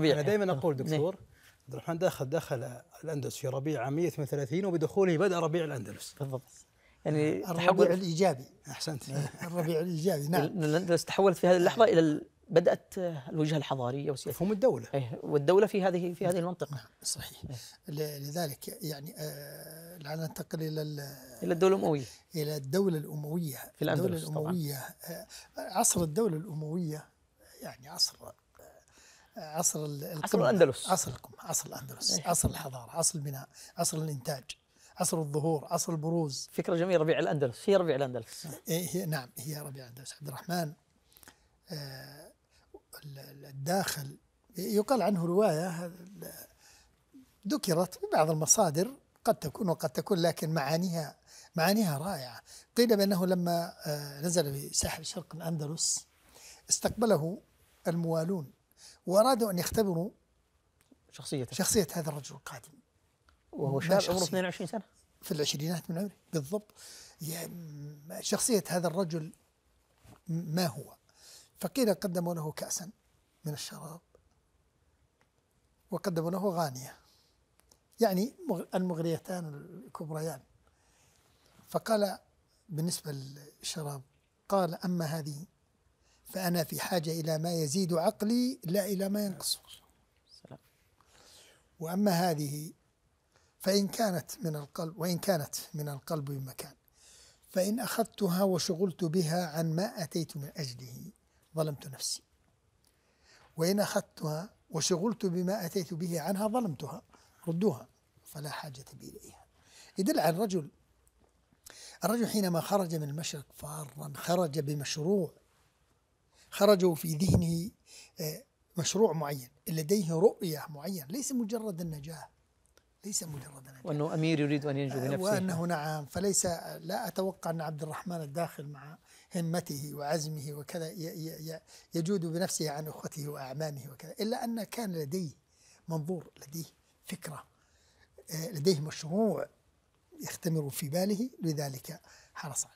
انا دائما آه، اقول دكتور نعم. عبد الرحمن دخل دخل الاندلس في ربيع عام 132 وبدخوله بدا ربيع الاندلس بالضبط يعني آه، الربيع الايجابي احسنت آه. الربيع الايجابي نعم الاندلس تحولت في هذه اللحظه الى بدات الوجهه الحضاريه وسياسيه مفهوم الدوله أيه والدوله في هذه في هذه المنطقه نعم، صحيح أيه لذلك يعني آه الان ننتقل الى الى الدوله الامويه الى الدوله الامويه في الاندلس الدوله الامويه طبعاً. آه عصر الدوله الامويه يعني عصر عصر القمة عصر الأندلس عصر القمة عصر الأندلس إيه. عصر الحضارة عصر البناء عصر الإنتاج عصر الظهور عصر البروز فكرة جميلة ربيع الأندلس هي ربيع الأندلس إيه، هي نعم هي ربيع الأندلس عبد الرحمن آه، الداخل يقال عنه رواية ذكرت في بعض المصادر قد تكون وقد تكون لكن معانيها معانيها رائعة قيل بأنه لما آه، نزل في ساحل شرق الأندلس استقبله الموالون وأرادوا أن يختبروا شخصيته شخصية هذا الرجل القادم وهو شاب عمره 22 سنة في العشرينات من عمره بالضبط يعني شخصية هذا الرجل ما هو فقيل قدموا له كأسا من الشراب وقدموا له غانية يعني المغريتان الكبريان فقال بالنسبة للشراب قال أما هذه فأنا في حاجة إلى ما يزيد عقلي لا إلى ما ينقصه وأما هذه فإن كانت من القلب وإن كانت من القلب بمكان فإن أخذتها وشغلت بها عن ما أتيت من أجله ظلمت نفسي وإن أخذتها وشغلت بما أتيت به عنها ظلمتها ردوها فلا حاجة بي إليها يدل على الرجل الرجل حينما خرج من المشرق فارا خرج بمشروع خرجوا في ذهنه آه، مشروع معين لديه رؤية معينة ليس مجرد النجاة ليس مجرد النجاة وأنه أمير يريد أن ينجو آه، بنفسه وأنه نعم فليس لا أتوقع أن عبد الرحمن الداخل مع همته وعزمه وكذا يجود بنفسه عن أخوته وأعمامه وكذا إلا أن كان لديه منظور لديه فكرة آه، لديه مشروع يختمر في باله لذلك حرص عليه